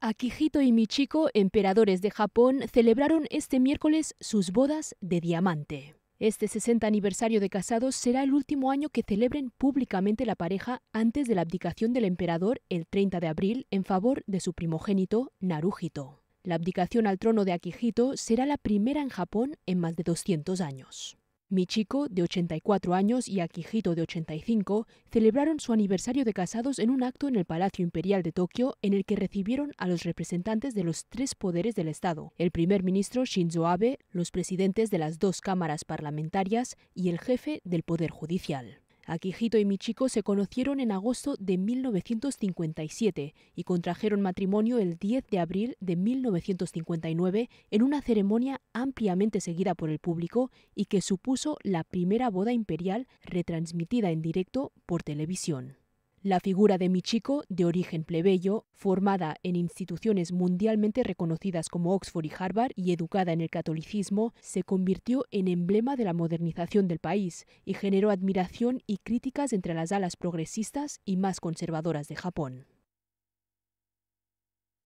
Akihito y Michiko, emperadores de Japón, celebraron este miércoles sus bodas de diamante. Este 60 aniversario de casados será el último año que celebren públicamente la pareja antes de la abdicación del emperador el 30 de abril en favor de su primogénito Naruhito. La abdicación al trono de Akihito será la primera en Japón en más de 200 años. Michiko, de 84 años, y Akihito, de 85, celebraron su aniversario de casados en un acto en el Palacio Imperial de Tokio en el que recibieron a los representantes de los tres poderes del Estado, el primer ministro Shinzo Abe, los presidentes de las dos cámaras parlamentarias y el jefe del Poder Judicial. Aquijito y Michiko se conocieron en agosto de 1957 y contrajeron matrimonio el 10 de abril de 1959 en una ceremonia ampliamente seguida por el público y que supuso la primera boda imperial retransmitida en directo por televisión. La figura de Michiko, de origen plebeyo, formada en instituciones mundialmente reconocidas como Oxford y Harvard y educada en el catolicismo, se convirtió en emblema de la modernización del país y generó admiración y críticas entre las alas progresistas y más conservadoras de Japón.